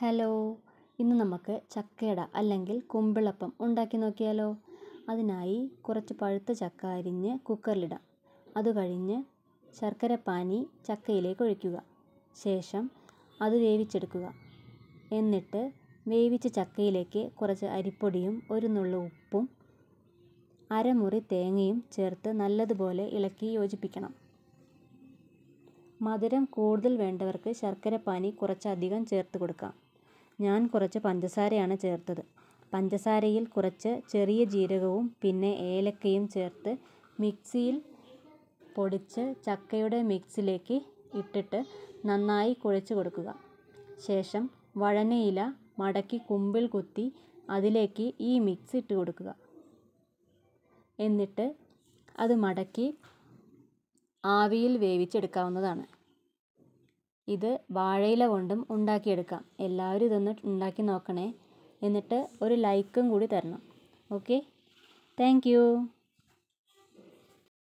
hello ഇന്ന് നമുക്ക് ചക്കയട അല്ലെങ്കിൽ കുമ്പിളപ്പം ഉണ്ടാക്കി നോക്കിയാലോ അതിനായി കുറച്ച് പഴുത്ത ചക്ക അരിഞ്ഞ് കുക്കറിലിടാം അത് കഴിഞ്ഞ് ശർക്കര പാനി ചക്കയിലേക്ക് ഒഴിക്കുക ശേഷം അത് വേവിച്ചെടുക്കുക എന്നിട്ട് വേവിച്ച ചക്കയിലേക്ക് കുറച്ച് അരിപ്പൊടിയും ഒരു നുള്ളു ഉപ്പും അരമുറി തേങ്ങയും ചേർത്ത് നല്ലതുപോലെ ഇളക്കി യോജിപ്പിക്കണം മധുരം കൂടുതൽ വേണ്ടവർക്ക് ശർക്കര പാനി കുറച്ചധികം ചേർത്ത് കൊടുക്കാം ഞാൻ കുറച്ച് പഞ്ചസാരയാണ് ചേർത്തത് പഞ്ചസാരയിൽ കുറച്ച് ചെറിയ ജീരകവും പിന്നെ ഏലക്കയും ചേർത്ത് മിക്സിയിൽ പൊടിച്ച് ചക്കയുടെ മിക്സിലേക്ക് ഇട്ടിട്ട് നന്നായി കുഴച്ച് കൊടുക്കുക ശേഷം വഴനയില മടക്കി കുമ്പിൾ കുത്തി അതിലേക്ക് ഈ മിക്സ് ഇട്ട് കൊടുക്കുക എന്നിട്ട് അത് മടക്കി ആവിയിൽ വേവിച്ചെടുക്കാവുന്നതാണ് ഇത് വാഴയില കൊണ്ടും ഉണ്ടാക്കിയെടുക്കാം എല്ലാവരും ഇതൊന്ന് ഉണ്ടാക്കി നോക്കണേ എന്നിട്ട് ഒരു ലൈക്കും കൂടി തരണം ഓക്കെ താങ്ക്